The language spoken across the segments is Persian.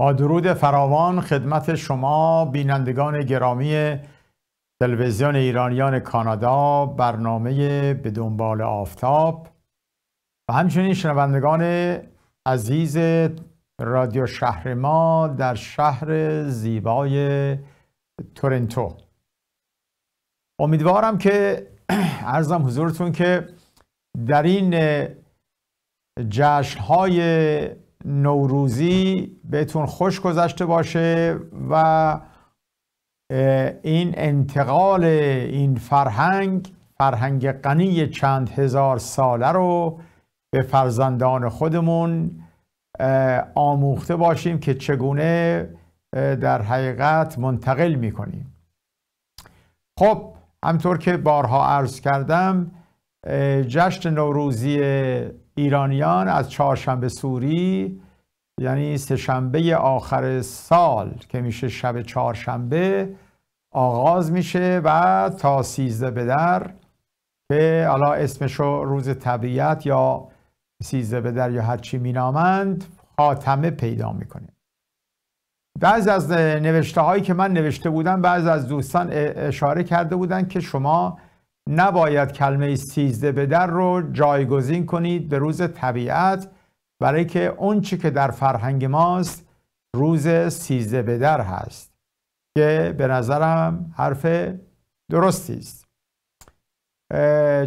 با درود فراوان خدمت شما بینندگان گرامی تلویزیون ایرانیان کانادا برنامه به دنبال آفتاب و همچنین شنوندگان عزیز رادیو شهر ما در شهر زیبای تورنتو امیدوارم که ارزم حضورتون که در این جشنهای نوروزی بهتون خوش گذشته باشه و این انتقال این فرهنگ فرهنگ غنی چند هزار ساله رو به فرزندان خودمون آموخته باشیم که چگونه در حقیقت منتقل کنیم خب همطور که بارها عرض کردم جشن نوروزی ایرانیان از چهارشنبه سوری یعنی شنبه آخر سال که میشه شب چهارشنبه آغاز میشه و تا سیزده به در که حالا رو روز طبیعت یا سیزده به در یا هرچی مینامند خاتمه پیدا میکنه بعض از نوشته هایی که من نوشته بودم بعض از دوستان اشاره کرده بودن که شما نباید کلمه سیزده به در رو جایگزین کنید به روز طبیعت برای که اون چی که در فرهنگ ماست روز سیزده به در هست که به نظرم حرف درستی است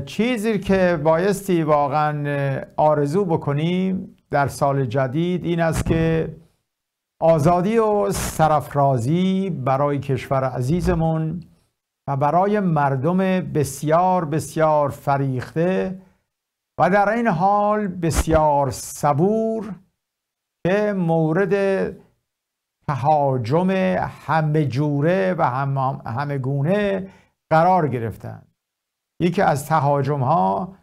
چیزی که بایستی واقعا آرزو بکنیم در سال جدید این است که آزادی و سرفرازی برای کشور عزیزمون و برای مردم بسیار بسیار فریخته و در این حال بسیار صبور که مورد تهاجم همه جوره و همه گونه قرار گرفتند یکی از تهاجم ها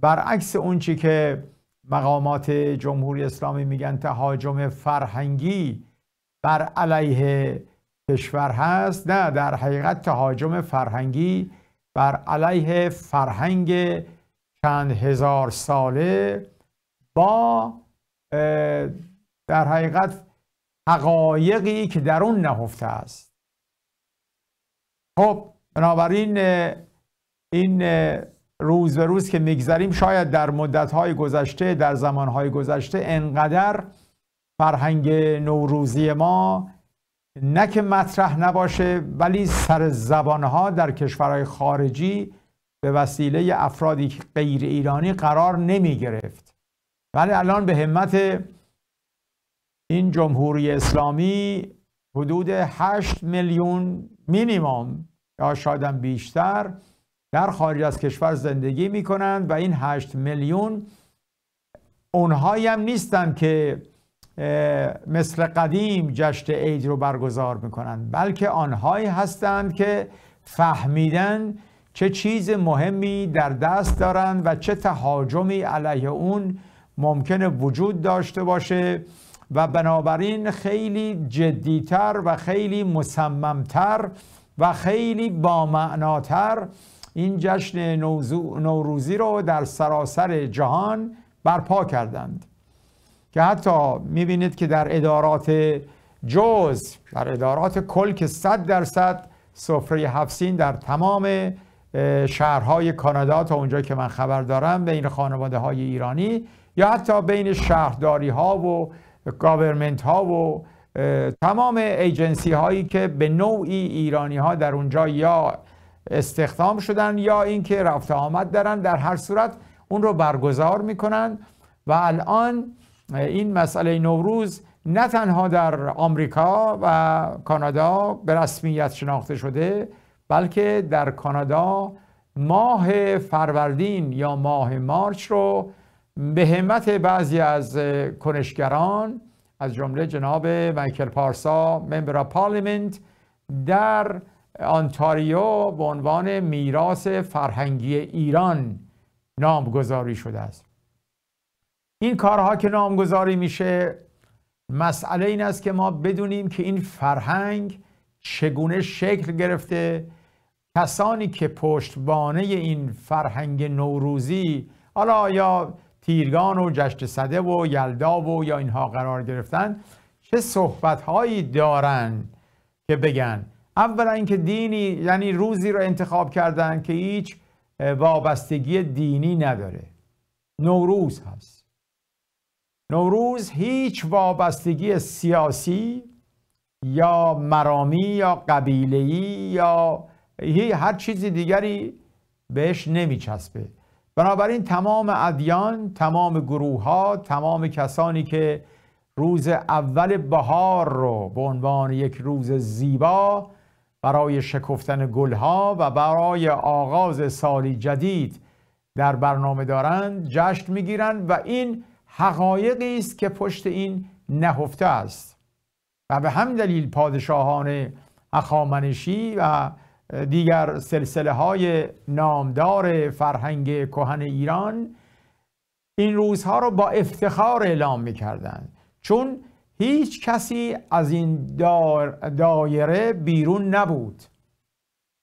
برعکس چی که مقامات جمهوری اسلامی میگن تهاجم فرهنگی بر علیه کشور هست نه در حقیقت تهاجم فرهنگی بر علیه فرهنگ چند هزار ساله با در حقیقت حقایقی که در اون نهفته است خب بنابراین این روز به روز که میگذریم شاید در مدتهای گذشته در زمانهای گذشته انقدر فرهنگ نوروزی ما نه که مطرح نباشه ولی سر زبانها در کشورهای خارجی به وسیله افرادی غیر ایرانی قرار نمی گرفت ولی الان به همت این جمهوری اسلامی حدود 8 میلیون مینیمم یا شاید بیشتر در خارج از کشور زندگی می کنند و این 8 میلیون اونهایی هم نیستند که مثل قدیم جشن عید رو برگزار میکنند بلکه آنهایی هستند که فهمیدن چه چیز مهمی در دست دارند و چه تهاجمی علیه اون ممکن وجود داشته باشه و بنابراین خیلی جدیتر و خیلی مصممتر و خیلی بامعناتر این جشن نوروزی رو در سراسر جهان برپا کردند که حتی میبینید که در ادارات جز در ادارات کل که 100 درصد سفره هفسین در تمام شهرهای کانادا تا اونجا که من خبر دارم بین خانواده های ایرانی یا حتی بین شهرداری ها و گاورمنت ها و تمام ایجنسی هایی که به نوعی ایرانی ها در اونجا یا استخدام شدن یا اینکه رفته آمد دارن در هر صورت اون رو برگزار میکنن و الان این مسئله نوروز نه تنها در آمریکا و کانادا به رسمیت شناخته شده بلکه در کانادا ماه فروردین یا ماه مارچ رو به همت بعضی از کنشگران از جمله جناب مایکل پارسا ممبر پارلمنت در آنتاریو به عنوان میراث فرهنگی ایران نامگذاری شده است این کارها که نامگذاری میشه مسئله این است که ما بدونیم که این فرهنگ چگونه شکل گرفته کسانی که پشتبانه این فرهنگ نوروزی حالا یا تیرگان و جشت صده و یلدا و یا اینها قرار گرفتن چه صحبتهایی هایی دارن که بگن اولا اینکه دینی یعنی روزی رو انتخاب کردن که هیچ وابستگی دینی نداره نوروز هست نوروز هیچ وابستگی سیاسی یا مرامی یا ای یا هر چیز دیگری بهش نمیچسبه بنابراین تمام ادیان تمام گروه ها تمام کسانی که روز اول بهار رو به عنوان یک روز زیبا برای شکفتن گلها و برای آغاز سالی جدید در برنامه دارند جشن میگیرند و این حقایقی است که پشت این نهفته است و به همین دلیل پادشاهان اخامنشی و دیگر سلسله های نامدار فرهنگ کهن ایران این روزها رو با افتخار اعلام میکردند چون هیچ کسی از این دایره بیرون نبود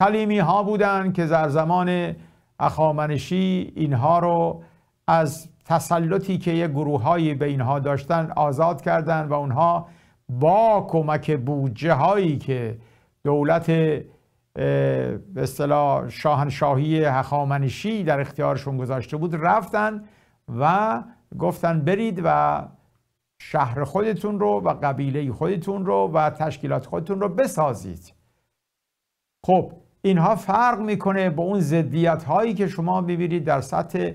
کلیمی ها بودند که در زمان اخامنشی اینها رو از تسلطی که یه گروه هایی به اینها داشتن آزاد کردند و اونها با کمک بودجه هایی که دولت به اصطلاح شاهنشاهی هخامنشی در اختیارشون گذاشته بود رفتن و گفتن برید و شهر خودتون رو و قبیله خودتون رو و تشکیلات خودتون رو بسازید خب اینها فرق میکنه با اون زدیت هایی که شما ببینید در سطح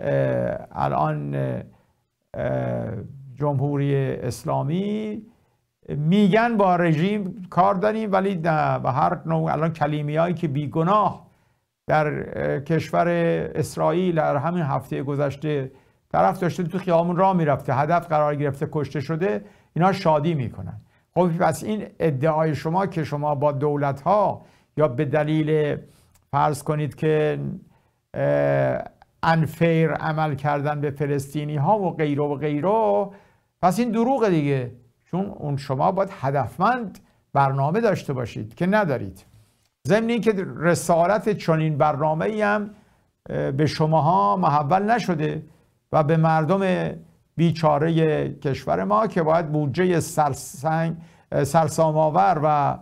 الان جمهوری اسلامی میگن با رژیم کار داریم ولی به هر نوع الان کلیمی هایی که بیگناه در کشور اسرائیل در همین هفته گذشته طرف داشته تو خیامون را میرفته هدف قرار گرفته کشته شده اینا شادی میکنن خب پس این ادعای شما که شما با دولت ها یا به دلیل فرض کنید که انفیر عمل کردن به فلسطینی ها و غیر و غیرو پس این دروغ دیگه چون اون شما باید هدفمند برنامه داشته باشید که ندارید ضمن که رسالت چنین برنامه ای هم به شماها محول نشده و به مردم بیچاره کشور ما که باید بودجه سرسنگ سرساماور و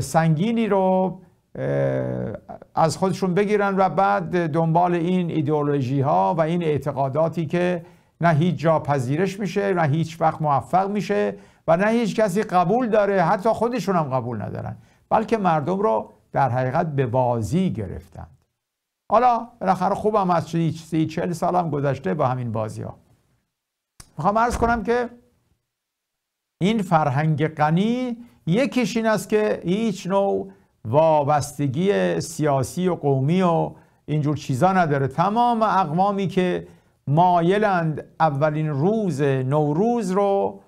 سنگینی رو از خودشون بگیرن و بعد دنبال این ایدئولوژی ها و این اعتقاداتی که نه هیچ جا پذیرش میشه نه هیچ وقت موفق میشه و نه هیچ کسی قبول داره حتی خودشون هم قبول ندارن بلکه مردم رو در حقیقت به بازی گرفتند حالا بالاخره خوبم از چیزی چل سال هم گذشته با همین بازی ها میخوام ارز کنم که این فرهنگ غنی یکیش این است که هیچ نوع وابستگی سیاسی و قومی و اینجور چیزا نداره تمام اقوامی که مایلند اولین روز نوروز رو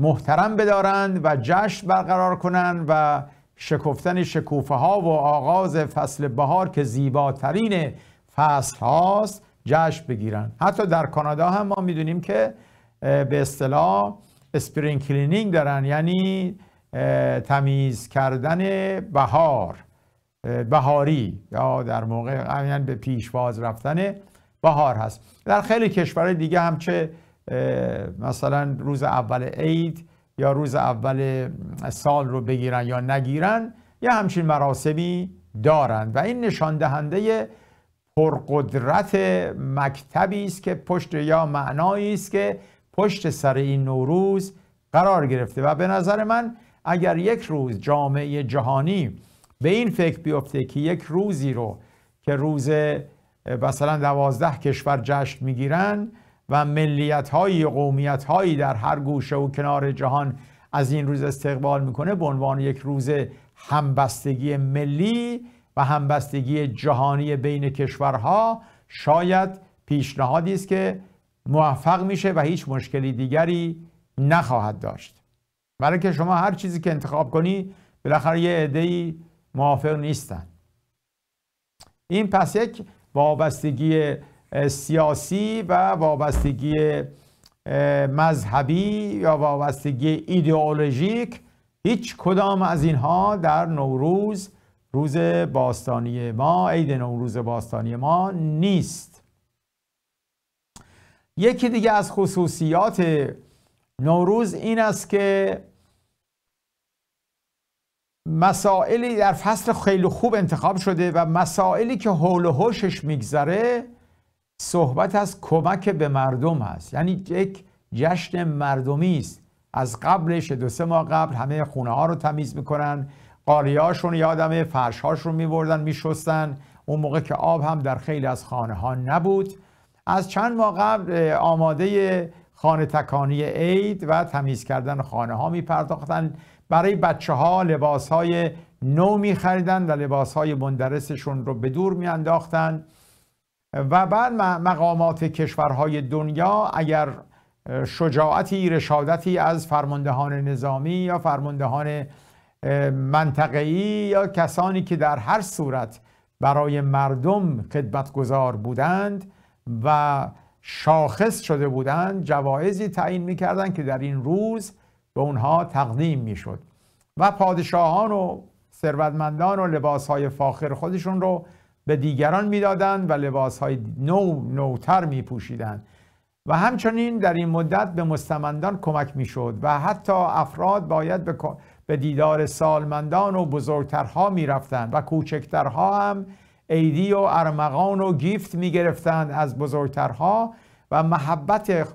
محترم بدارند و جشن برقرار کنند و شکفتن شکوفه ها و آغاز فصل بهار که زیباترین فصل هاست جشن بگیرن حتی در کانادا هم ما میدونیم که به اصطلاح اسپرینگ کلینینگ دارن یعنی تمیز کردن بهار بهاری یا در موقع همین به پیشواز رفتن بهار هست در خیلی کشورهای دیگه هم چه مثلا روز اول عید یا روز اول سال رو بگیرن یا نگیرن یا همچین مراسمی دارند و این نشان دهنده پرقدرت مکتبی است که پشت یا معنایی است که پشت سر این نوروز قرار گرفته و به نظر من اگر یک روز جامعه جهانی به این فکر بیفته که یک روزی رو که روز مثلا دوازده کشور جشن میگیرن و ملیت های قومیت هایی در هر گوشه و کنار جهان از این روز استقبال میکنه به عنوان یک روز همبستگی ملی و همبستگی جهانی بین کشورها شاید پیشنهادی است که موفق میشه و هیچ مشکلی دیگری نخواهد داشت برای که شما هر چیزی که انتخاب کنی بالاخره یه عده‌ای موافق نیستن این پس یک وابستگی سیاسی و وابستگی مذهبی یا وابستگی ایدئولوژیک هیچ کدام از اینها در نوروز روز باستانی ما عید نوروز باستانی ما نیست یکی دیگه از خصوصیات نوروز این است که مسائلی در فصل خیلی خوب انتخاب شده و مسائلی که حول و حوشش میگذره صحبت از کمک به مردم هست یعنی یک جشن مردمی است از قبلش دو سه ماه قبل همه خونه ها رو تمیز میکنن قالی هاشون یادمه فرش هاشون میبردن میشستن اون موقع که آب هم در خیلی از خانه ها نبود از چند ماه قبل آماده خانه تکانی عید و تمیز کردن خانه ها میپرداختن برای بچه ها لباس های نو می خریدن و لباس های مندرسشون رو به دور می و بعد مقامات کشورهای دنیا اگر شجاعتی رشادتی از فرماندهان نظامی یا فرماندهان منطقه‌ای یا کسانی که در هر صورت برای مردم خدمتگزار بودند و شاخص شده بودند جوایزی تعیین میکردند که در این روز به اونها تقدیم میشد و پادشاهان و ثروتمندان و لباس های فاخر خودشون رو به دیگران میدادند و های نو نوتر میپوشیدند و همچنین در این مدت به مستمندان کمک میشد و حتی افراد باید به, دیدار سالمندان و بزرگترها میرفتند و کوچکترها هم عیدی و ارمغان و گیفت می میگرفتند از بزرگترها و محبت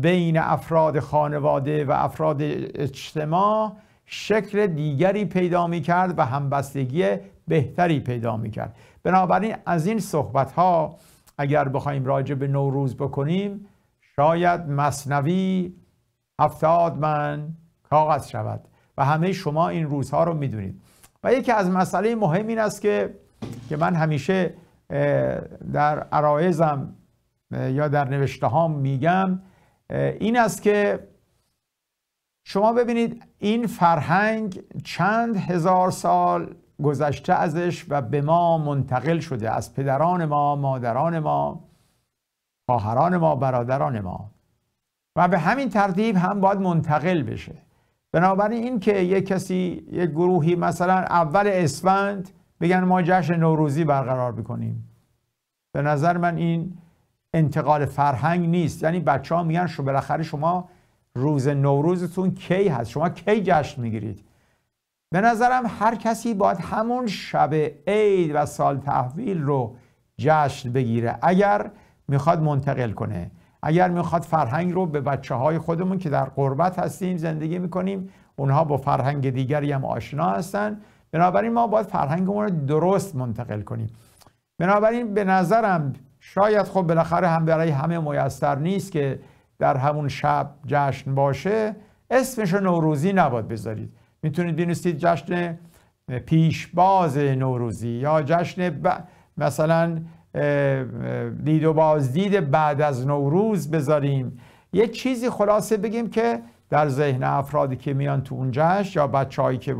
بین افراد خانواده و افراد اجتماع شکل دیگری پیدا می کرد و همبستگی بهتری پیدا می کرد بنابراین از این صحبت ها اگر بخوایم راجع به نوروز بکنیم شاید مصنوی هفتاد من کاغذ شود و همه شما این روزها رو میدونید و یکی از مسئله مهم این است که که من همیشه در عرایزم یا در نوشته میگم این است که شما ببینید این فرهنگ چند هزار سال گذشته ازش و به ما منتقل شده از پدران ما، مادران ما، خواهران ما، برادران ما و به همین ترتیب هم باید منتقل بشه بنابراین این که یک کسی یک گروهی مثلا اول اسفند بگن ما جشن نوروزی برقرار بکنیم به نظر من این انتقال فرهنگ نیست یعنی بچه ها میگن شو بالاخره شما روز نوروزتون کی هست شما کی جشن میگیرید به نظرم هر کسی باید همون شب عید و سال تحویل رو جشن بگیره اگر میخواد منتقل کنه اگر میخواد فرهنگ رو به بچه های خودمون که در قربت هستیم زندگی میکنیم اونها با فرهنگ دیگری هم آشنا هستن بنابراین ما باید فرهنگمون رو درست منتقل کنیم بنابراین به نظرم شاید خب بالاخره هم برای همه میسر نیست که در همون شب جشن باشه اسمش نوروزی نباد بذارید میتونید دینستید جشن پیشباز نوروزی یا جشن مثلا دید و بازدید بعد از نوروز بذاریم یه چیزی خلاصه بگیم که در ذهن افرادی که میان تو اون جشن یا بچههایی که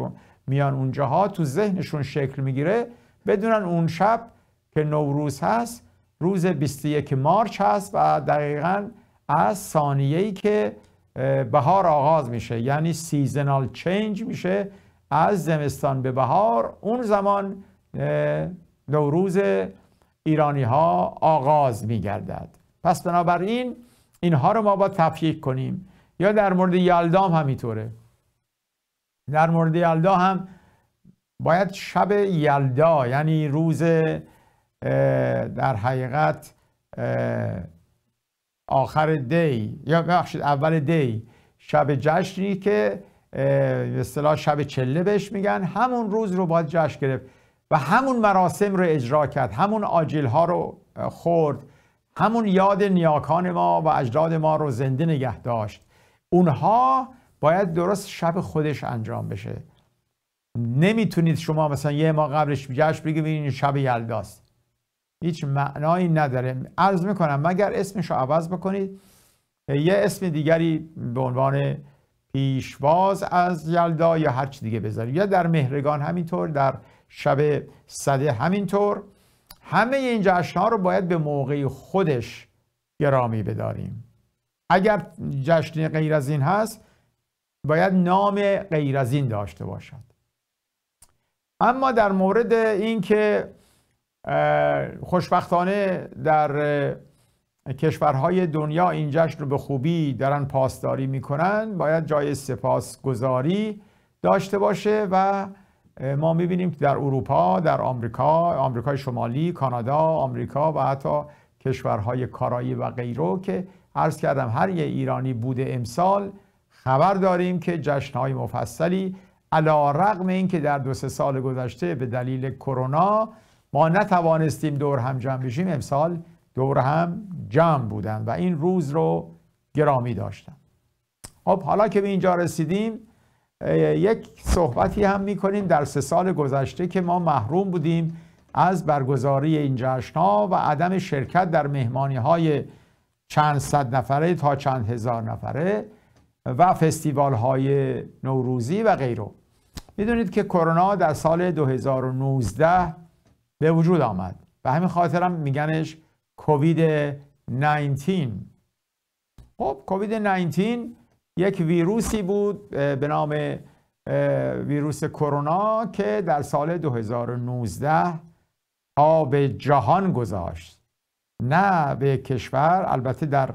میان اونجاها تو ذهنشون شکل میگیره بدونن اون شب که نوروز هست روز 21 مارچ هست و دقیقا از ای که بهار آغاز میشه یعنی سیزنال چینج میشه از زمستان به بهار اون زمان نوروز ایرانی ها آغاز میگردد پس بنابراین اینها رو ما با تفکیک کنیم یا در مورد یلدام همینطوره در مورد یلدا هم باید شب یلدا یعنی روز در حقیقت آخر دی یا ببخشید اول دی شب جشنی که به اصطلاح شب چله بهش میگن همون روز رو باید جشن گرفت و همون مراسم رو اجرا کرد همون آجیل ها رو خورد همون یاد نیاکان ما و اجداد ما رو زنده نگه داشت اونها باید درست شب خودش انجام بشه نمیتونید شما مثلا یه ما قبلش جشن بگیم این شب یلداست هیچ معنایی نداره عرض میکنم مگر اسمش رو عوض بکنید یه اسم دیگری به عنوان پیشواز از یلدا یا هر چی دیگه بذارید یا در مهرگان همینطور در شب صده همینطور همه این جشنها رو باید به موقع خودش گرامی بداریم اگر جشن غیر از این هست باید نام غیر از این داشته باشد اما در مورد اینکه خوشبختانه در کشورهای دنیا این جشن رو به خوبی دارن پاسداری میکنن باید جای سپاسگزاری داشته باشه و ما میبینیم که در اروپا، در آمریکا، آمریکای شمالی، کانادا، آمریکا و حتی کشورهای کارایی و غیره که عرض کردم هر یه ایرانی بوده امسال خبر داریم که جشنهای مفصلی علا رقم این که در دو سه سال گذشته به دلیل کرونا ما نتوانستیم دور هم جمع بشیم امسال دور هم جمع بودن و این روز رو گرامی داشتن خب حالا که به اینجا رسیدیم یک صحبتی هم میکنیم در سه سال گذشته که ما محروم بودیم از برگزاری این جشن و عدم شرکت در مهمانی های چند صد نفره تا چند هزار نفره و فستیوال های نوروزی و غیره میدونید که کرونا در سال 2019 به وجود آمد به همین خاطرم میگنش کووید 19 خب کووید 19 یک ویروسی بود به نام ویروس کرونا که در سال 2019 آب به جهان گذاشت نه به کشور البته در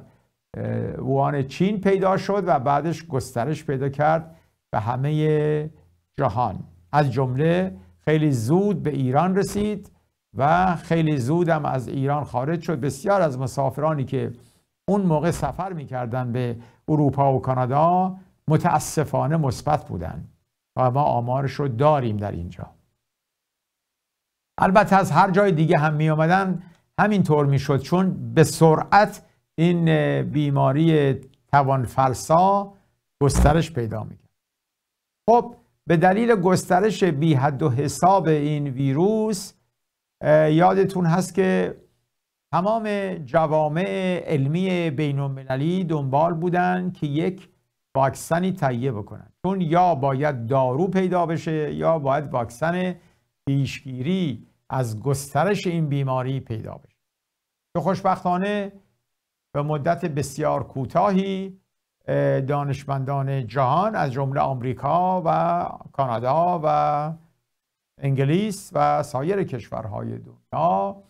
ووان چین پیدا شد و بعدش گسترش پیدا کرد به همه جهان از جمله خیلی زود به ایران رسید و خیلی زودم از ایران خارج شد بسیار از مسافرانی که اون موقع سفر میکردن به اروپا و کانادا متاسفانه مثبت بودن و ما آمارش رو داریم در اینجا البته از هر جای دیگه هم می آمدن طور می شد چون به سرعت این بیماری توانفرسا گسترش پیدا می خب به دلیل گسترش بی حد و حساب این ویروس یادتون هست که تمام جوامع علمی بین المللی دنبال بودن که یک واکسنی تهیه بکنن چون یا باید دارو پیدا بشه یا باید واکسن پیشگیری از گسترش این بیماری پیدا بشه که خوشبختانه به مدت بسیار کوتاهی دانشمندان جهان از جمله آمریکا و کانادا و انگلیس و سایر کشورهای دنیا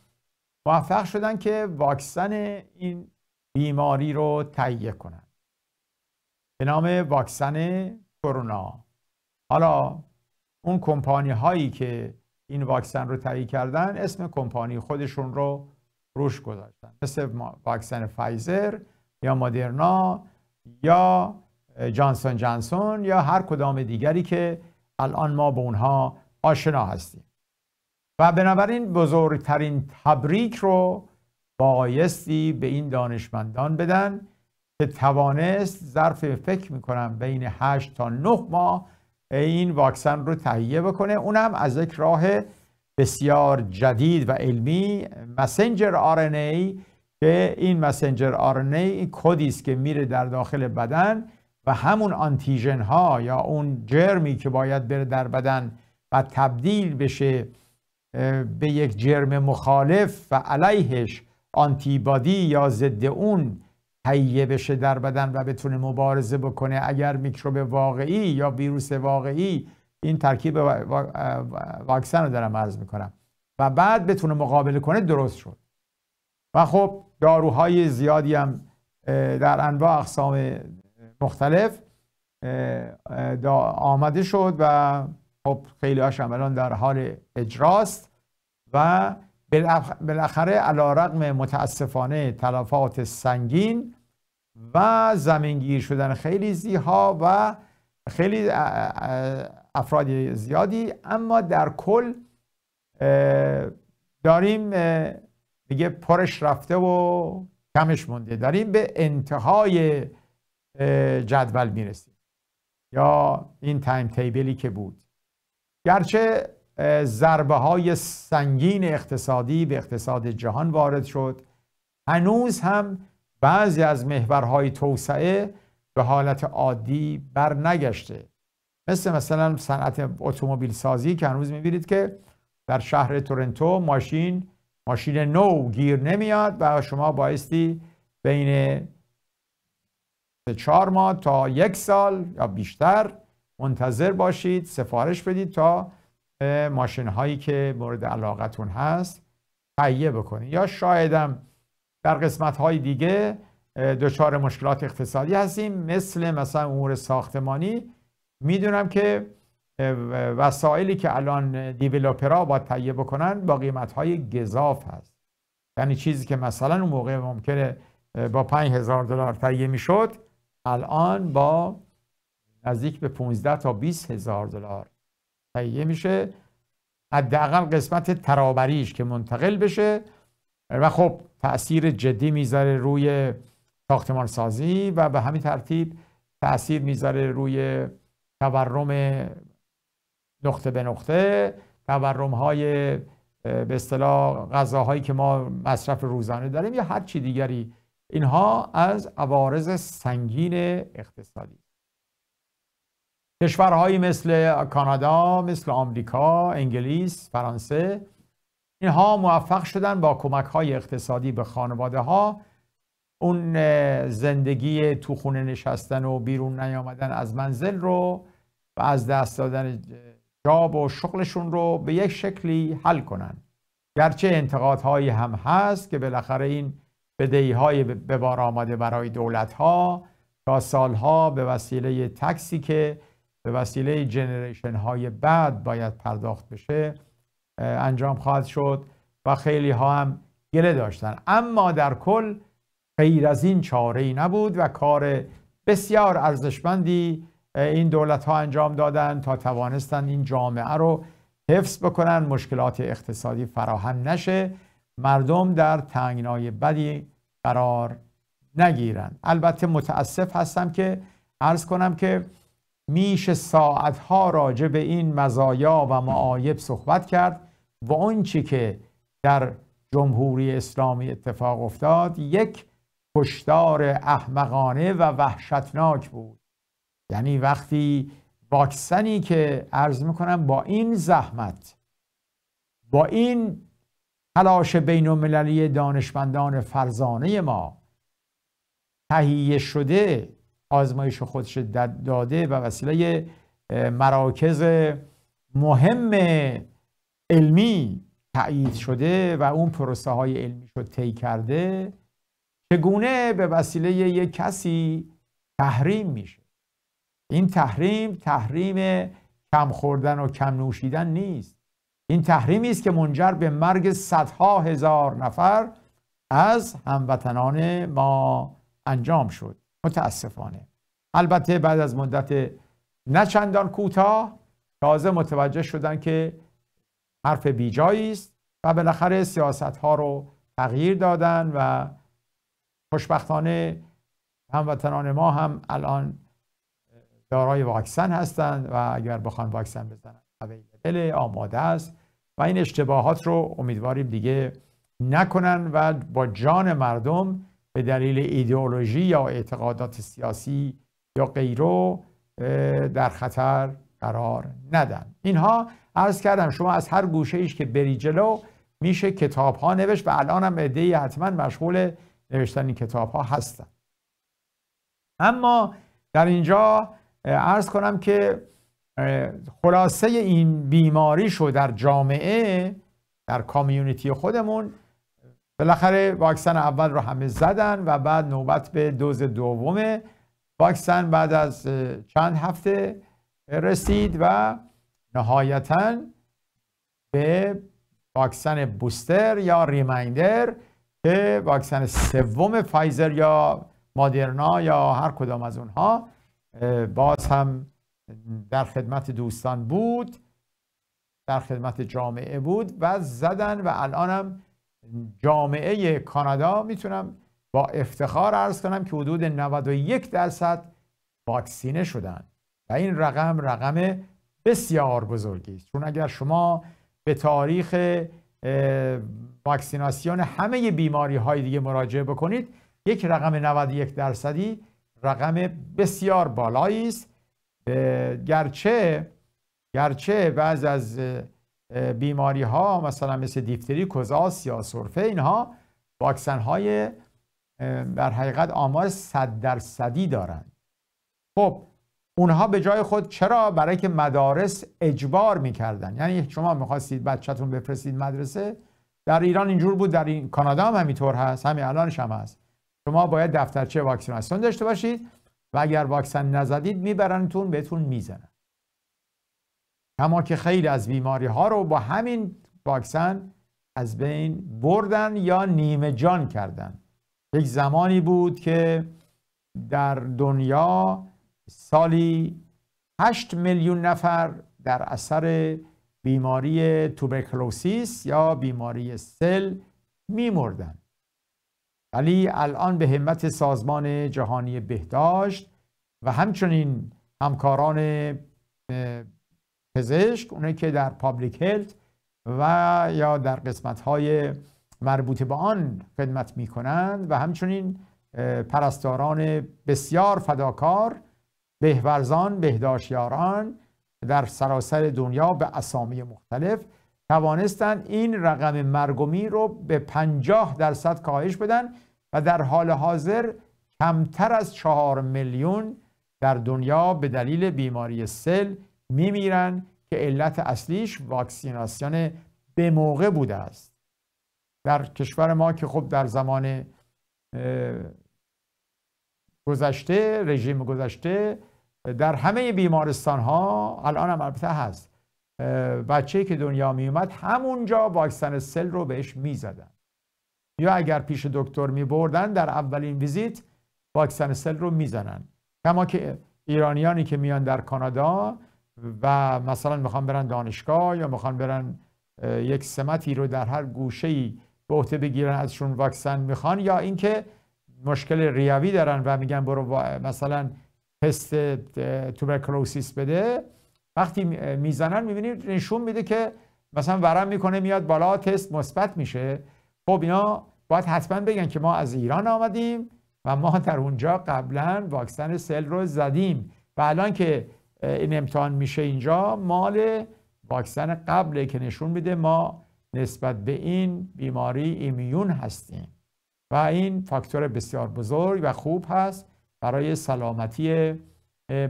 موفق شدن که واکسن این بیماری رو تهیه کنند به نام واکسن کرونا حالا اون کمپانی هایی که این واکسن رو تهیه کردن اسم کمپانی خودشون رو روش گذاشتن مثل واکسن فایزر یا مدرنا یا جانسون جانسون یا هر کدام دیگری که الان ما به اونها آشنا هستیم و بنابراین بزرگترین تبریک رو بایستی به این دانشمندان بدن که توانست ظرف فکر میکنم بین 8 تا 9 ماه این واکسن رو تهیه بکنه اونم از یک راه بسیار جدید و علمی مسنجر آر که این مسنجر آر این کدی است که میره در داخل بدن و همون آنتیژن ها یا اون جرمی که باید بره در بدن و تبدیل بشه به یک جرم مخالف و علیهش آنتیبادی یا ضد اون تهیه بشه در بدن و بتونه مبارزه بکنه اگر میکروب واقعی یا ویروس واقعی این ترکیب واکسن رو دارم عرض میکنم و بعد بتونه مقابله کنه درست شد و خب داروهای زیادی هم در انواع اقسام مختلف آمده شد و خب خیلی هاش الان در حال اجراست و بالاخره علا رقم متاسفانه تلفات سنگین و زمینگیر شدن خیلی زیها و خیلی افراد زیادی اما در کل داریم دیگه پرش رفته و کمش مونده داریم به انتهای جدول میرسیم یا این تایم تیبلی که بود گرچه ضربه های سنگین اقتصادی به اقتصاد جهان وارد شد هنوز هم بعضی از محورهای توسعه به حالت عادی برنگشته مثل مثلا صنعت اتومبیل سازی که هنوز میبینید که در شهر تورنتو ماشین ماشین نو گیر نمیاد و شما بایستی بین چهار ماه تا یک سال یا بیشتر منتظر باشید سفارش بدید تا ماشین هایی که مورد علاقتون هست تهیه بکنید یا شایدم در قسمت های دیگه دچار مشکلات اقتصادی هستیم مثل مثلا امور ساختمانی میدونم که وسایلی که الان دیولوپرها باید تهیه بکنن با قیمت های گذاف هست یعنی چیزی که مثلا اون موقع ممکنه با 5000 دلار تهیه میشد الان با نزدیک به 15 تا 20 هزار دلار تهیه میشه حداقل قسمت ترابریش که منتقل بشه و خب تاثیر جدی میذاره روی ساختمان سازی و به همین ترتیب تاثیر میذاره روی تورم نقطه به نقطه تورم های به اصطلاح غذاهایی که ما مصرف روزانه داریم یا هر چی دیگری اینها از عوارض سنگین اقتصادی کشورهایی مثل کانادا مثل آمریکا انگلیس فرانسه اینها موفق شدن با کمک های اقتصادی به خانواده ها اون زندگی تو خونه نشستن و بیرون نیامدن از منزل رو و از دست دادن جاب و شغلشون رو به یک شکلی حل کنن گرچه انتقادهایی هم هست که بالاخره این بدهی های به بار آمده برای دولت ها تا سالها به وسیله تکسی که به وسیله جنریشن های بعد باید پرداخت بشه انجام خواهد شد و خیلی ها هم گله داشتن اما در کل غیر از این چاره ای نبود و کار بسیار ارزشمندی این دولت ها انجام دادن تا توانستند این جامعه رو حفظ بکنن مشکلات اقتصادی فراهم نشه مردم در تنگنای بدی قرار نگیرن البته متاسف هستم که عرض کنم که میشه ساعتها راجع به این مزایا و معایب صحبت کرد و آنچه که در جمهوری اسلامی اتفاق افتاد یک کشتار احمقانه و وحشتناک بود یعنی وقتی واکسنی که عرض میکنم با این زحمت با این تلاش بین دانشمندان فرزانه ما تهیه شده آزمایش خودش داده و وسیله مراکز مهم علمی تایید شده و اون پروسه های علمی رو طی کرده چگونه به وسیله یک کسی تحریم میشه این تحریم تحریم کم خوردن و کم نوشیدن نیست این تحریمی است که منجر به مرگ صدها هزار نفر از هموطنان ما انجام شد متاسفانه البته بعد از مدت نچندان کوتاه تازه متوجه شدن که حرف بیجایی است و بالاخره سیاست ها رو تغییر دادن و خوشبختانه هموطنان ما هم الان دارای واکسن هستند و اگر بخوان واکسن بزنن اویلیبل آماده است و این اشتباهات رو امیدواریم دیگه نکنن و با جان مردم به دلیل ایدئولوژی یا اعتقادات سیاسی یا غیرو در خطر قرار ندن اینها عرض کردم شما از هر گوشه ایش که بری جلو میشه کتاب ها نوشت و الان هم ادهی حتما مشغول نوشتن این کتاب ها هستن اما در اینجا عرض کنم که خلاصه این بیماری شو در جامعه در کامیونیتی خودمون بالاخره واکسن اول رو همه زدن و بعد نوبت به دوز دومه واکسن بعد از چند هفته رسید و نهایتا به واکسن بوستر یا ریمایندر که واکسن سوم فایزر یا مادرنا یا هر کدام از اونها باز هم در خدمت دوستان بود در خدمت جامعه بود و زدن و الانم جامعه کانادا میتونم با افتخار عرض کنم که حدود 91 درصد واکسینه شدن و این رقم رقم بسیار بزرگی است چون اگر شما به تاریخ واکسیناسیون همه بیماری های دیگه مراجعه بکنید یک رقم 91 درصدی رقم بسیار بالایی است گرچه گرچه بعض از بیماری ها مثلا مثل دیفتری کوزاس یا سرفه اینها واکسن های در حقیقت آمار صد درصدی دارند خب اونها به جای خود چرا برای که مدارس اجبار میکردن یعنی شما میخواستید بچهتون بفرستید مدرسه در ایران اینجور بود در این کانادا هم همینطور هست همین الانش هم هست شما باید دفترچه واکسیناسیون داشته باشید و اگر واکسن نزدید میبرنتون بهتون میزنن کما که خیلی از بیماری ها رو با همین واکسن از بین بردن یا نیمه جان کردن یک زمانی بود که در دنیا سالی 8 میلیون نفر در اثر بیماری توبرکلوسیس یا بیماری سل میمردن ولی الان به همت سازمان جهانی بهداشت و همچنین همکاران پزشک اونه که در پابلیک هلت و یا در قسمت های مربوط به آن خدمت می کنند و همچنین پرستاران بسیار فداکار بهورزان بهداشتیاران در سراسر دنیا به اسامی مختلف توانستند این رقم مرگومی رو به پنجاه درصد کاهش بدن و در حال حاضر کمتر از چهار میلیون در دنیا به دلیل بیماری سل میمیرن که علت اصلیش واکسیناسیون به موقع بوده است در کشور ما که خب در زمان گذشته رژیم گذشته در همه بیمارستان ها الان هم البته هست بچه که دنیا می همونجا واکسن سل رو بهش می زدن. یا اگر پیش دکتر می بردن در اولین ویزیت واکسن سل رو می زنن. کما که ایرانیانی که میان در کانادا و مثلا میخوان برن دانشگاه یا میخوان برن یک سمتی رو در هر گوشه ای به عهده بگیرن ازشون واکسن میخوان یا اینکه مشکل ریوی دارن و میگن برو مثلا تست توبرکلوسیس بده وقتی میزنن میبینیم نشون میده که مثلا ورم میکنه میاد بالا تست مثبت میشه خب اینا باید حتما بگن که ما از ایران آمدیم و ما در اونجا قبلا واکسن سل رو زدیم و الان که این امتحان میشه اینجا مال واکسن قبله که نشون میده ما نسبت به این بیماری ایمیون هستیم و این فاکتور بسیار بزرگ و خوب هست برای سلامتی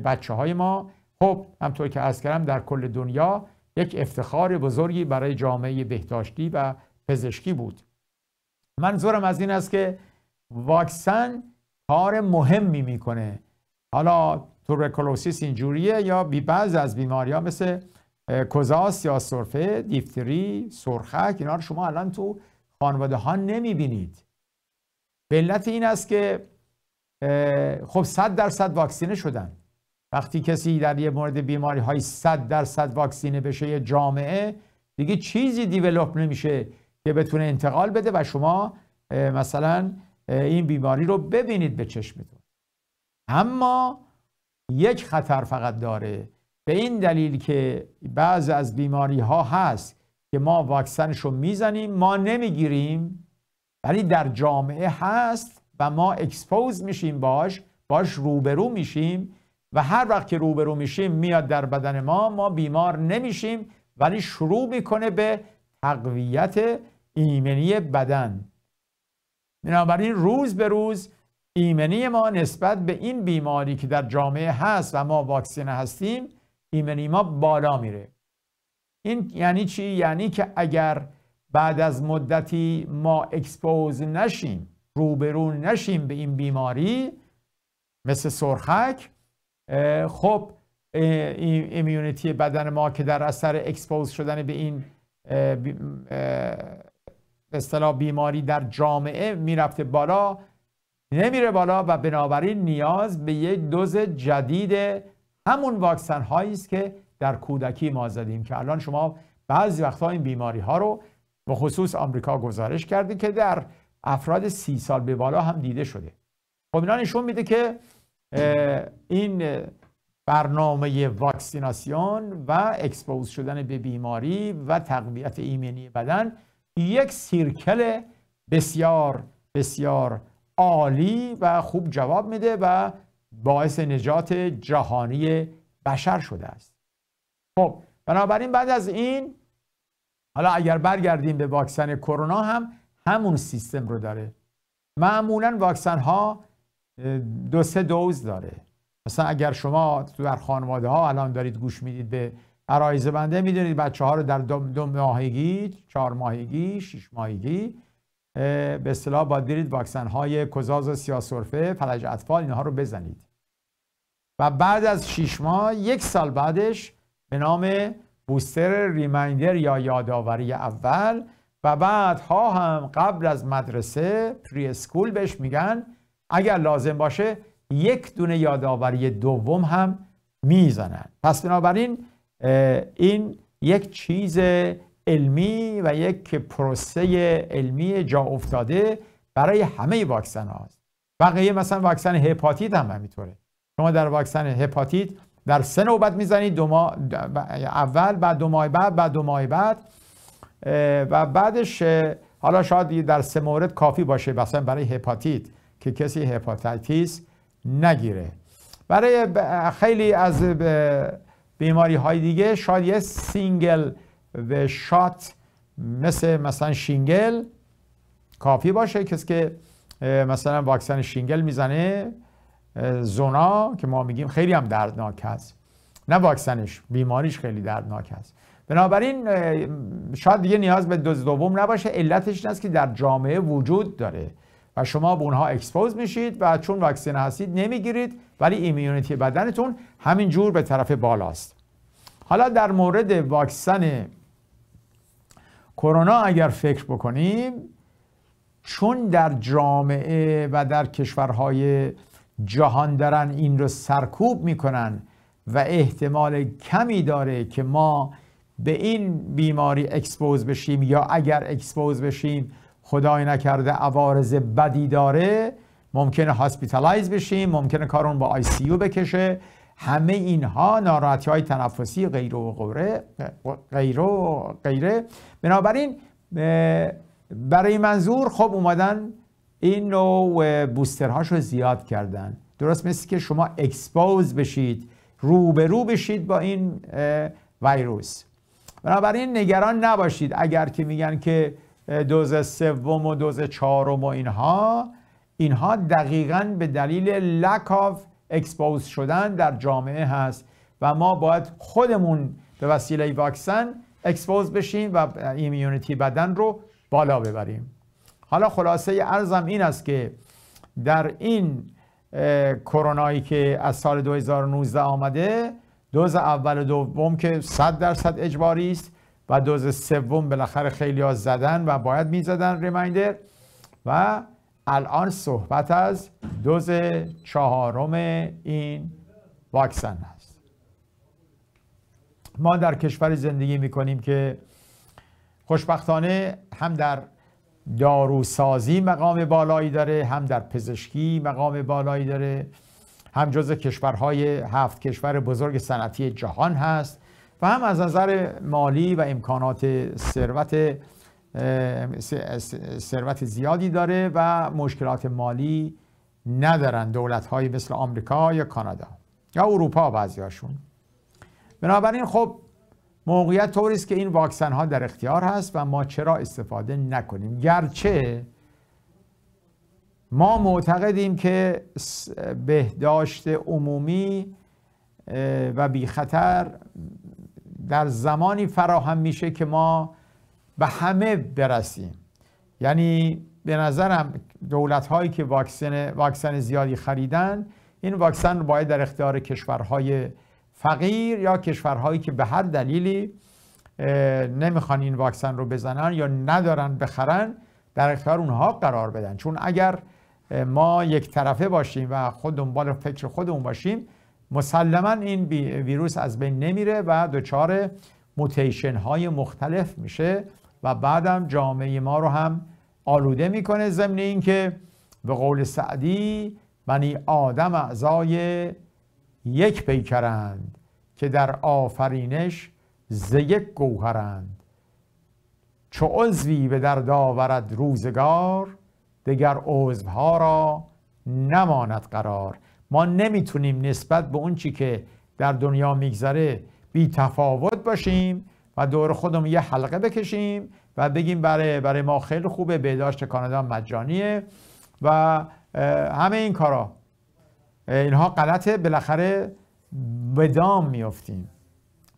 بچه های ما خب همطور که از کردم در کل دنیا یک افتخار بزرگی برای جامعه بهداشتی و پزشکی بود منظورم از این است که واکسن کار مهمی میکنه حالا توبرکلوسیس اینجوریه یا بی بعض از بیماری ها مثل کوزاس یا سرفه دیفتری سرخک اینا رو شما الان تو خانواده ها نمیبینید به علت این است که خب 100 درصد واکسینه شدن وقتی کسی در یه مورد بیماری های 100 درصد واکسینه بشه یه جامعه دیگه چیزی دیولوپ نمیشه که بتونه انتقال بده و شما مثلا این بیماری رو ببینید به چشمتون اما یک خطر فقط داره به این دلیل که بعض از بیماری ها هست که ما واکسنشو میزنیم ما نمیگیریم ولی در جامعه هست و ما اکسپوز میشیم باش باش روبرو میشیم و هر وقت که روبرو میشیم میاد در بدن ما ما بیمار نمیشیم ولی شروع میکنه به تقویت ایمنی بدن بنابراین روز به روز ایمنی ما نسبت به این بیماری که در جامعه هست و ما واکسینه هستیم ایمنی ما بالا میره این یعنی چی؟ یعنی که اگر بعد از مدتی ما اکسپوز نشیم روبرون نشیم به این بیماری مثل سرخک خب ایمیونیتی بدن ما که در اثر اکسپوز شدن به این به اصطلاح بیماری در جامعه میرفته بالا نمیره بالا و بنابراین نیاز به یک دوز جدید همون واکسن هایی است که در کودکی ما زدیم که الان شما بعضی وقتها این بیماری ها رو به خصوص آمریکا گزارش کردی که در افراد سی سال به بالا هم دیده شده خب اینا نشون میده که این برنامه واکسیناسیون و اکسپوز شدن به بیماری و تقویت ایمنی بدن یک سیرکل بسیار بسیار عالی و خوب جواب میده و باعث نجات جهانی بشر شده است خب بنابراین بعد از این حالا اگر برگردیم به واکسن کرونا هم همون سیستم رو داره معمولا واکسن ها دو سه دوز داره مثلا اگر شما در خانواده ها الان دارید گوش میدید به عرایز بنده میدونید بچه ها رو در دو, ماهگی چهار ماهگی شش ماهگی به اصطلاح با برید واکسن های کزاز سیاسرفه فلج اطفال اینها رو بزنید و بعد از شیش ماه یک سال بعدش به نام بوستر ریمایندر یا یادآوری اول و بعد ها هم قبل از مدرسه پری اسکول بهش میگن اگر لازم باشه یک دونه یادآوری دوم هم میزنن پس بنابراین این یک چیز علمی و یک پروسه علمی جا افتاده برای همه واکسن هاست بقیه مثلا واکسن هپاتیت هم همینطوره شما در واکسن هپاتیت در سه نوبت میزنید ماه اول بعد دو ماه بعد بعد دو ماه بعد و بعدش حالا شاید در سه مورد کافی باشه مثلا برای هپاتیت که کسی هپاتیتیس نگیره برای خیلی از بیماری های دیگه شاید یه سینگل و شات مثل مثلا شینگل کافی باشه کسی که مثلا واکسن شینگل میزنه زونا که ما میگیم خیلی هم دردناک هست نه واکسنش بیماریش خیلی دردناک هست بنابراین شاید دیگه نیاز به دوز دوم نباشه علتش این است که در جامعه وجود داره و شما به اونها اکسپوز میشید و چون واکسن هستید نمیگیرید ولی ایمیونیتی بدنتون همینجور به طرف بالاست حالا در مورد واکسن کرونا اگر فکر بکنیم چون در جامعه و در کشورهای جهان دارن این رو سرکوب میکنن و احتمال کمی داره که ما به این بیماری اکسپوز بشیم یا اگر اکسپوز بشیم خدای نکرده عوارض بدی داره ممکنه هاسپیتالایز بشیم ممکنه کارون با آی سی بکشه همه اینها ناراحتی های تنفسی غیر و غیره غیر بنابراین برای منظور خب اومدن این نوع بوسترهاش رو زیاد کردن درست مثل که شما اکسپوز بشید رو بشید با این ویروس بنابراین نگران نباشید اگر که میگن که دوز سوم و دوز چهارم و اینها اینها دقیقا به دلیل lack اکسپوز شدن در جامعه هست و ما باید خودمون به وسیله واکسن اکسپوز بشیم و ایمیونیتی بدن رو بالا ببریم حالا خلاصه ارزم این است که در این کرونایی که از سال 2019 آمده دوز اول و دوم که 100 درصد اجباری است و دوز سوم بالاخره خیلی ها زدن و باید میزدن ریمایندر و الان صحبت از دوز چهارم این واکسن هست ما در کشور زندگی می کنیم که خوشبختانه هم در داروسازی مقام بالایی داره هم در پزشکی مقام بالایی داره هم جز کشورهای هفت کشور بزرگ صنعتی جهان هست و هم از نظر مالی و امکانات ثروت ثروت زیادی داره و مشکلات مالی ندارن دولت های مثل آمریکا یا کانادا یا اروپا بعضیاشون بنابراین خب موقعیت طوری است که این واکسن ها در اختیار هست و ما چرا استفاده نکنیم گرچه ما معتقدیم که بهداشت عمومی و بی خطر در زمانی فراهم میشه که ما به همه برسیم یعنی به نظرم دولت هایی که واکسن, واکسن زیادی خریدن این واکسن رو باید در اختیار کشورهای فقیر یا کشورهایی که به هر دلیلی نمیخوان این واکسن رو بزنن یا ندارن بخرن در اختیار اونها قرار بدن چون اگر ما یک طرفه باشیم و خود دنبال فکر خودمون باشیم مسلما این ویروس از بین نمیره و دچار موتیشن های مختلف میشه و بعدم جامعه ما رو هم آلوده میکنه ضمن اینکه به قول سعدی بنی آدم اعضای یک پیکرند که در آفرینش ز یک گوهرند چو عضوی به در آورد روزگار دگر عضوها را نماند قرار ما نمیتونیم نسبت به اون چی که در دنیا میگذره بی تفاوت باشیم و دور خودمون یه حلقه بکشیم و بگیم برای, بله، برای ما خیلی خوبه بهداشت کانادا مجانیه و همه این کارا اینها غلطه بالاخره به دام میفتیم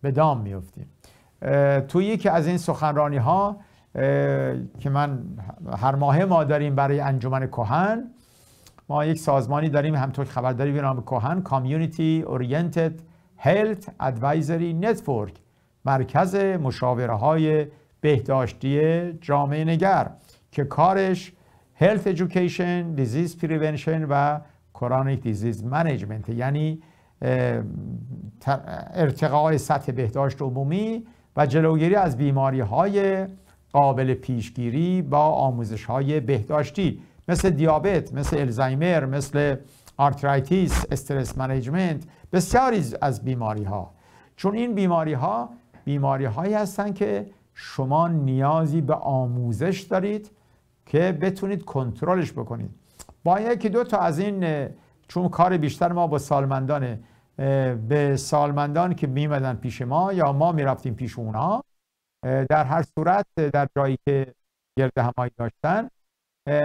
به دام میفتیم تو یکی از این سخنرانی ها که من هر ماه ما داریم برای انجمن کهن ما یک سازمانی داریم همطور که خبرداری به نام کهن Community Health Advisory Network مرکز مشاوره های بهداشتی جامعه نگر که کارش Health Education, Disease Prevention و Chronic Disease Management یعنی ارتقاء سطح بهداشت عمومی و جلوگیری از بیماری های قابل پیشگیری با آموزش های بهداشتی مثل دیابت، مثل الزایمر، مثل آرترایتیس استرس منیجمنت بسیاری از بیماری ها چون این بیماری ها بیماری هایی هستن که شما نیازی به آموزش دارید که بتونید کنترلش بکنید با یکی دو تا از این چون کار بیشتر ما با سالمندانه به سالمندان که میمدن پیش ما یا ما میرفتیم پیش اونها در هر صورت در جایی که گرد همایی داشتن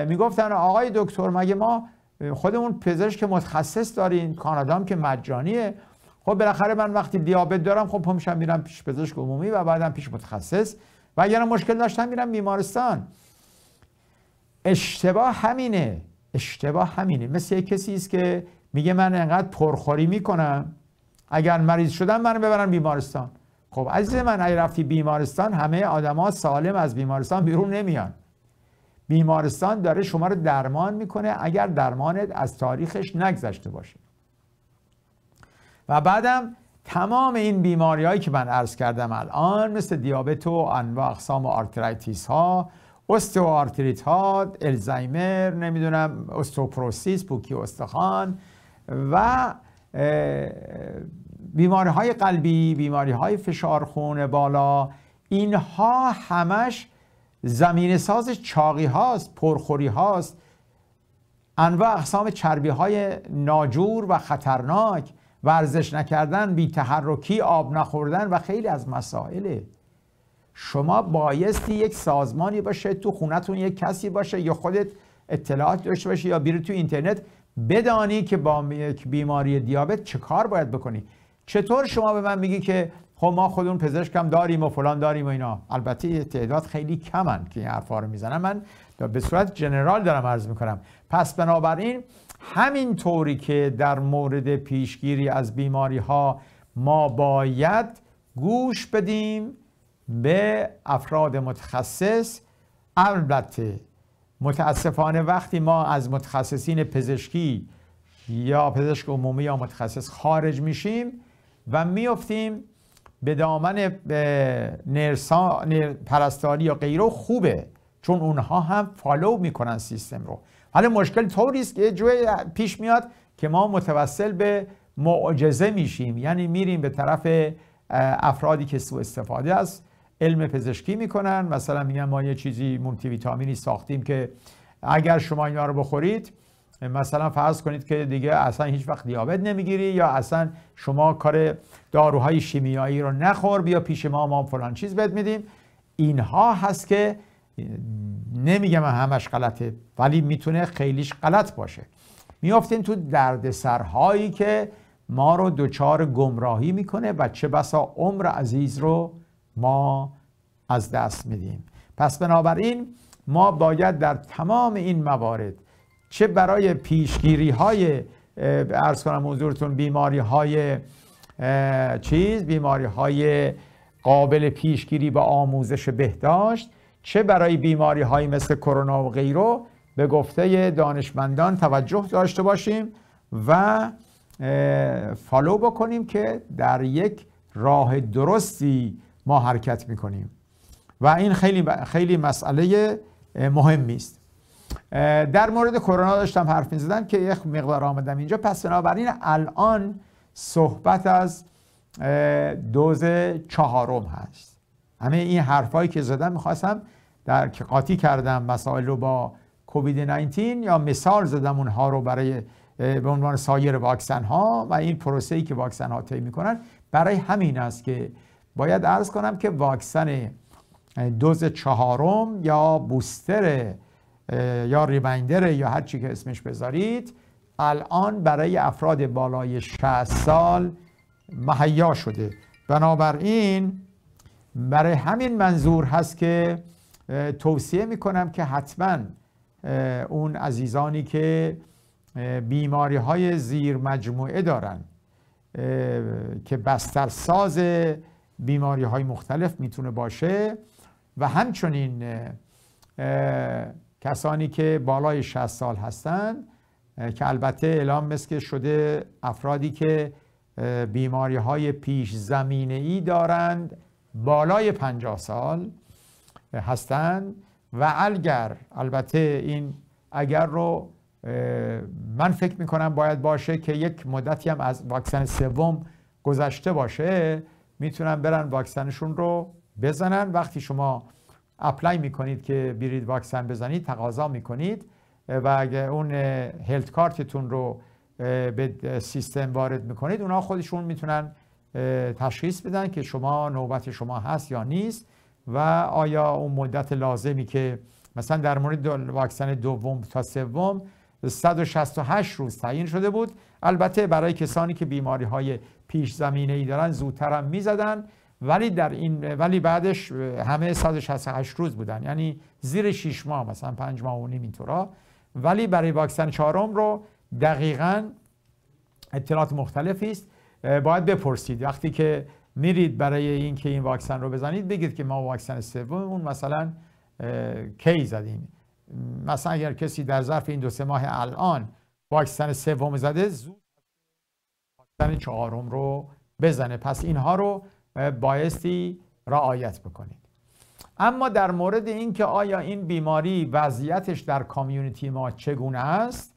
میگفتن آقای دکتر مگه ما خودمون پزشک متخصص داریم کانادام که مجانیه خب بالاخره من وقتی دیابت دارم خب همیشه میرم پیش پزشک عمومی و بعدم پیش متخصص و اگر مشکل داشتم میرم بیمارستان اشتباه همینه اشتباه همینه مثل یک کسی است که میگه من انقدر پرخوری میکنم اگر مریض شدم منو ببرن بیمارستان خب عزیز من اگر رفتی بیمارستان همه آدما سالم از بیمارستان بیرون نمیان بیمارستان داره شما رو درمان میکنه اگر درمانت از تاریخش نگذشته باشه و بعدم تمام این بیماری هایی که من عرض کردم الان مثل دیابت و انواع اقسام و آرترایتیس ها استوارتریت ها الزایمر نمیدونم استوپروسیس پوکی استخوان و بیماری های قلبی بیماری های فشار خون بالا اینها همش زمین ساز چاقی هاست پرخوری هاست انواع اقسام چربی های ناجور و خطرناک ورزش نکردن بی تحرکی آب نخوردن و خیلی از مسائله شما بایستی یک سازمانی باشه تو خونتون یک کسی باشه یا خودت اطلاعات داشته باشی یا بیرون تو اینترنت بدانی که با یک بیماری دیابت چه کار باید بکنی چطور شما به من میگی که خب ما خودمون پزشکم داریم و فلان داریم و اینا البته تعداد خیلی کمن که این حرفا رو میزنن من به صورت جنرال دارم عرض میکنم پس بنابراین همین طوری که در مورد پیشگیری از بیماری ها ما باید گوش بدیم به افراد متخصص البته متاسفانه وقتی ما از متخصصین پزشکی یا پزشک عمومی یا متخصص خارج میشیم و میفتیم به دامن نرسان پرستاری یا غیره خوبه چون اونها هم فالو میکنن سیستم رو حالا مشکل طوری است که جوی پیش میاد که ما متوسل به معجزه میشیم یعنی میریم به طرف افرادی که سوء استفاده از علم پزشکی میکنن مثلا میگن ما یه چیزی مولتی ویتامینی ساختیم که اگر شما اینا رو بخورید مثلا فرض کنید که دیگه اصلا هیچ وقت دیابت نمیگیری یا اصلا شما کار داروهای شیمیایی رو نخور بیا پیش ما ما فلان چیز بد میدیم اینها هست که نمیگم همش غلطه ولی میتونه خیلیش غلط باشه میافتین تو دردسرهایی که ما رو دچار گمراهی میکنه و چه بسا عمر عزیز رو ما از دست میدیم پس بنابراین ما باید در تمام این موارد چه برای پیشگیری های ارز کنم حضورتون بیماری های چیز بیماری های قابل پیشگیری با آموزش بهداشت چه برای بیماری های مثل کرونا و غیره به گفته دانشمندان توجه داشته باشیم و فالو بکنیم که در یک راه درستی ما حرکت میکنیم و این خیلی, خیلی مسئله مهمی است در مورد کرونا داشتم حرف زدم که یک مقدار آمدم اینجا پس بنابراین الان صحبت از دوز چهارم هست همه این حرفایی که زدم میخواستم در که قاطی کردم مسائل رو با کووید 19 یا مثال زدم اونها رو برای به عنوان سایر واکسن ها و این پروسه ای که واکسن ها طی میکنن برای همین است که باید عرض کنم که واکسن دوز چهارم یا بوستر یا ریمایندر یا هر چی که اسمش بذارید الان برای افراد بالای 60 سال مهیا شده بنابراین برای همین منظور هست که توصیه میکنم که حتما اون عزیزانی که بیماری های زیر مجموعه دارن که بسترساز بیماری های مختلف میتونه باشه و همچنین کسانی که بالای 60 سال هستند که البته اعلام مثل شده افرادی که بیماری های پیش زمینه ای دارند بالای 50 سال هستند و اگر البته این اگر رو من فکر کنم باید باشه که یک مدتی هم از واکسن سوم گذشته باشه میتونن برن واکسنشون رو بزنن وقتی شما اپلای میکنید که بیرید واکسن بزنید تقاضا میکنید و اگه اون هلت کارتتون رو به سیستم وارد میکنید اونا خودشون میتونن تشخیص بدن که شما نوبت شما هست یا نیست و آیا اون مدت لازمی که مثلا در مورد واکسن دوم تا سوم 168 روز تعیین شده بود البته برای کسانی که بیماری های پیش زمینه ای دارن زودتر هم میزدن ولی در این ولی بعدش همه 168 روز بودن یعنی زیر 6 ماه مثلا 5 ماه و نیم اینطورا ولی برای واکسن چهارم رو دقیقا اطلاعات مختلفی است باید بپرسید وقتی که میرید برای اینکه این واکسن رو بزنید بگید که ما واکسن سوم اون مثلا کی زدیم مثلا اگر کسی در ظرف این دو سه ماه الان واکسن سوم زده زود واکسن چهارم رو بزنه پس اینها رو بایستی رعایت بکنید اما در مورد اینکه آیا این بیماری وضعیتش در کامیونیتی ما چگونه است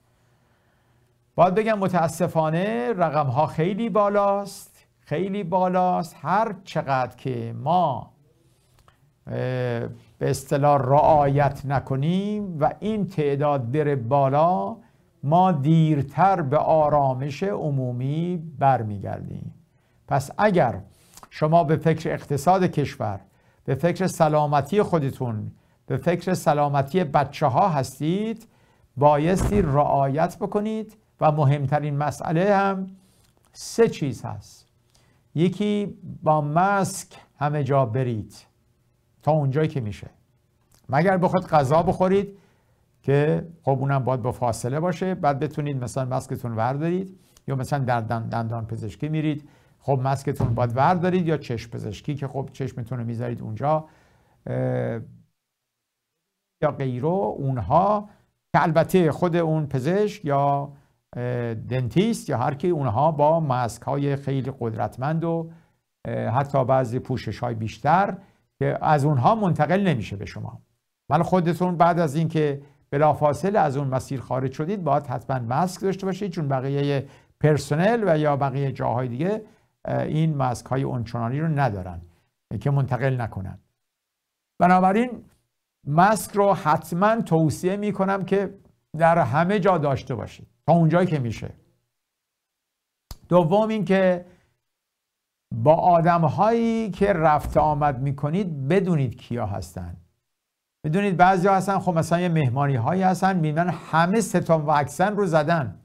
باید بگم متاسفانه رقم ها خیلی بالاست خیلی بالاست هر چقدر که ما به اصطلاح رعایت نکنیم و این تعداد بره بالا ما دیرتر به آرامش عمومی برمیگردیم پس اگر شما به فکر اقتصاد کشور به فکر سلامتی خودتون به فکر سلامتی بچه ها هستید بایستی رعایت بکنید و مهمترین مسئله هم سه چیز هست یکی با مسک همه جا برید تا اونجایی که میشه مگر بخواد غذا بخورید که خب اونم باید با فاصله باشه بعد بتونید مثلا مسکتون وردارید یا مثلا در دندان پزشکی میرید خب مسکتون باید وردارید یا چشم پزشکی که خب چشمتون رو میذارید اونجا یا غیرو اونها که البته خود اون پزشک یا دنتیست یا هر کی اونها با مسک های خیلی قدرتمند و حتی بعضی پوشش های بیشتر که از اونها منتقل نمیشه به شما ولی خودتون بعد از اینکه بلافاصله از اون مسیر خارج شدید باید حتما ماسک داشته باشید چون بقیه پرسنل و یا بقیه جاهای دیگه این ماسک های اونچنانی رو ندارن که منتقل نکنن بنابراین ماسک رو حتما توصیه میکنم که در همه جا داشته باشید تا اونجایی که میشه دوم اینکه با آدم هایی که رفت آمد میکنید بدونید کیا هستن بدونید بعضی ها هستن خب مثلا یه مهمانی هایی هستن میبینن همه ستا واکسن رو زدن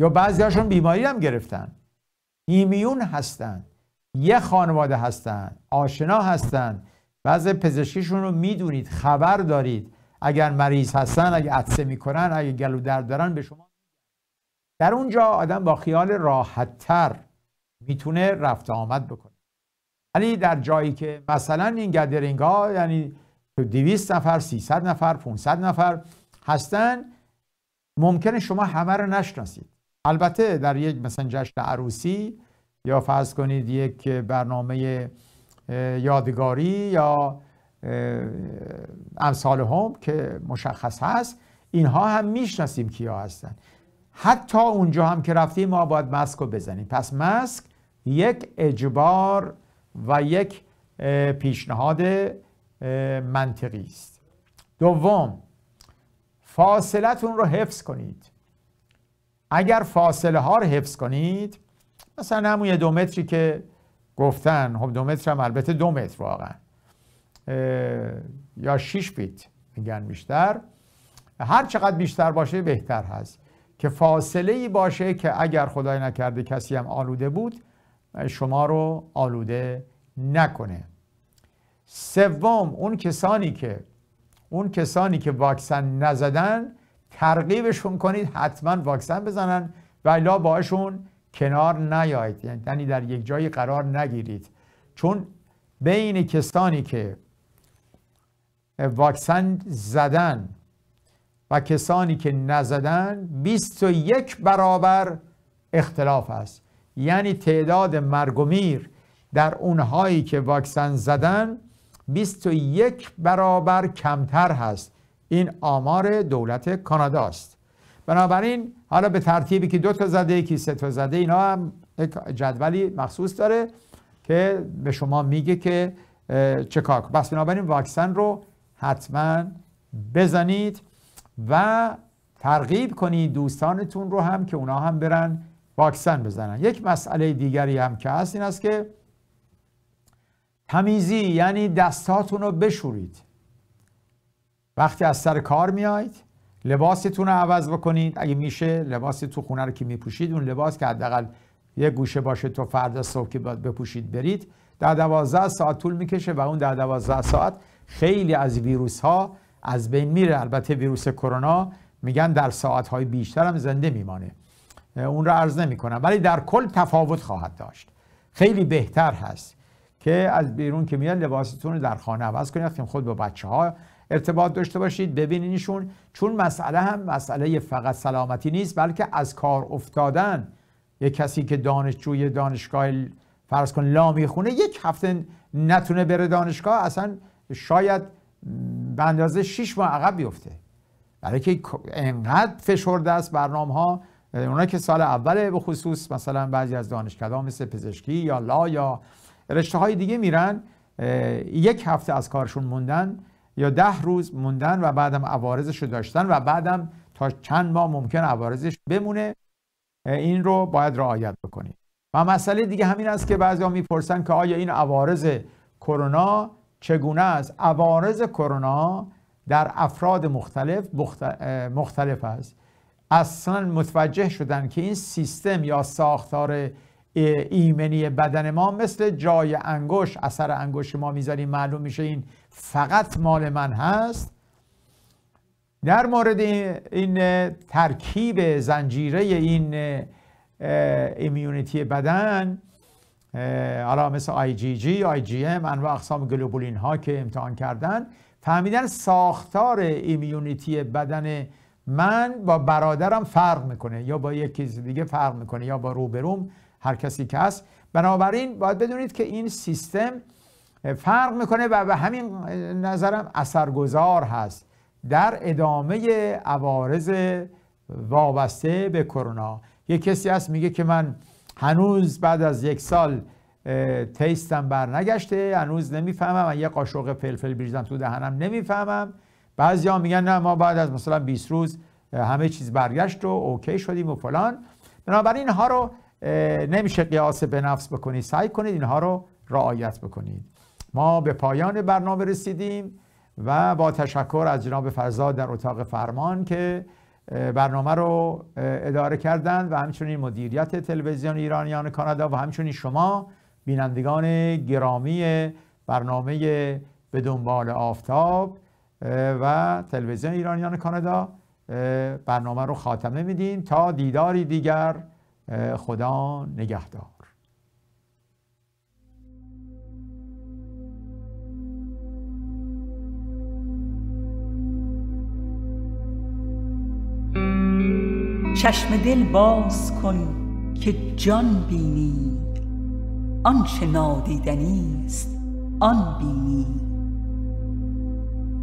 یا بعضی هاشون بیماری هم گرفتن هیمیون هستند یه خانواده هستند آشنا هستند بعض پزشکیشون رو میدونید خبر دارید اگر مریض هستن اگر عطسه میکنن اگر گلو درد دارن به شما در اونجا آدم با خیال راحت تر میتونه رفت آمد بکنه ولی در جایی که مثلا این گدرینگ ها یعنی 200 نفر 300 نفر 500 نفر هستن ممکنه شما همه رو نشناسید البته در یک مثلا جشن عروسی یا فرض کنید یک برنامه یادگاری یا امثال هم که مشخص هست اینها هم میشناسیم کیا هستن حتی اونجا هم که رفتیم ما باید مسک رو بزنیم پس مسک یک اجبار و یک پیشنهاد منطقی است دوم فاصلتون رو حفظ کنید اگر فاصله ها رو حفظ کنید مثلا همون یه دو متری که گفتن خب دو متر هم البته دو متر واقعا یا 6 فیت میگن بیشتر هر چقدر بیشتر باشه بهتر هست که فاصله ای باشه که اگر خدای نکرده کسی هم آلوده بود شما رو آلوده نکنه سوم اون کسانی که اون کسانی که واکسن نزدن ترغیبشون کنید حتما واکسن بزنن و الا باشون کنار نیایید یعنی, یعنی در یک جایی قرار نگیرید چون بین کسانی که واکسن زدن و کسانی که نزدن 21 برابر اختلاف است یعنی تعداد مرگ و میر در اونهایی که واکسن زدن 21 برابر کمتر هست این آمار دولت کانادا است بنابراین حالا به ترتیبی که دو تا زده یکی سه تا زده اینا هم جدولی مخصوص داره که به شما میگه که چه کار بس بنابراین واکسن رو حتما بزنید و ترغیب کنید دوستانتون رو هم که اونا هم برن واکسن بزنن یک مسئله دیگری هم که هست این است که تمیزی یعنی دستاتون رو بشورید وقتی از سر کار میاید لباستون رو عوض بکنید اگه میشه لباس تو خونه رو که میپوشید اون لباس که حداقل یه گوشه باشه تو فردا صبح که بپوشید برید در دوازده ساعت طول میکشه و اون در دوازده ساعت خیلی از ویروس ها از بین میره البته ویروس کرونا میگن در ساعت های بیشتر هم زنده میمانه اون رو عرض کنم ولی در کل تفاوت خواهد داشت خیلی بهتر هست که از بیرون که میاد لباستون رو در خانه عوض کنید خود با بچه ها ارتباط داشته باشید ببینینشون چون مسئله هم مسئله فقط سلامتی نیست بلکه از کار افتادن یک کسی که دانشجوی دانشگاه فرض کن لا میخونه یک هفته نتونه بره دانشگاه اصلا شاید به اندازه 6 ماه عقب بیفته برای که انقدر فشرده است برنامه ها اونا که سال اوله به خصوص مثلا بعضی از دانشکده مثل پزشکی یا لا یا رشته های دیگه میرن یک هفته از کارشون موندن یا ده روز موندن و بعدم عوارضش رو داشتن و بعدم تا چند ماه ممکن عوارضش بمونه این رو باید رعایت بکنید و مسئله دیگه همین است که ها میپرسن که آیا این عوارض کرونا چگونه است عوارض کرونا در افراد مختلف مختلف است اصلا متوجه شدن که این سیستم یا ساختار ایمنی بدن ما مثل جای انگشت اثر انگوش ما میذاریم معلوم میشه این فقط مال من هست در مورد این ترکیب زنجیره این ایمیونیتی بدن حالا مثل آی جی جی آی جی ام انواع اقسام گلوبولین ها که امتحان کردن فهمیدن ساختار ایمیونیتی بدن من با برادرم فرق میکنه یا با یکی دیگه فرق میکنه یا با روبروم هر کسی که هست بنابراین باید بدونید که این سیستم فرق میکنه و به همین نظرم اثرگذار هست در ادامه عوارض وابسته به کرونا یه کسی هست میگه که من هنوز بعد از یک سال تیستم برنگشته نگشته هنوز نمیفهمم یه قاشق فلفل بریزم تو دهنم نمیفهمم ها میگن نه ما بعد از مثلا 20 روز همه چیز برگشت و اوکی شدیم و فلان بنابراین ها رو نمیشه قیاس به نفس بکنید سعی کنید اینها رو رعایت بکنید ما به پایان برنامه رسیدیم و با تشکر از جناب فرزاد در اتاق فرمان که برنامه رو اداره کردند و همچنین مدیریت تلویزیون ایرانیان کانادا و همچنین شما بینندگان گرامی برنامه به دنبال آفتاب و تلویزیون ایرانیان کانادا برنامه رو خاتمه میدیم تا دیداری دیگر خدا نگهدار چشم دل باز کن که جان بینی آنچه نادیدنی است آن بینی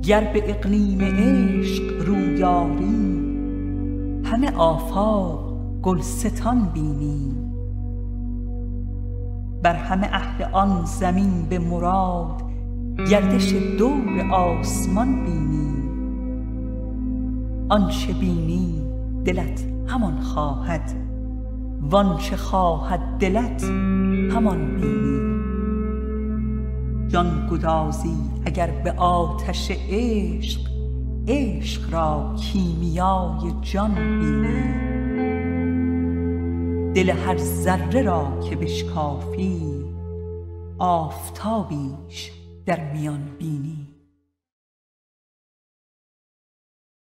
گر به اقلیم عشق رویاری همه آفاق گلستان بینی بر همه اهل آن زمین به مراد گردش دور آسمان بینی آنچه بینی دلت همان خواهد وانچه خواهد دلت همان بینی جان گدازی اگر به آتش عشق عشق را کیمیای جان بینی دل هر ذره را که بشکافی آفتابیش در میان بینی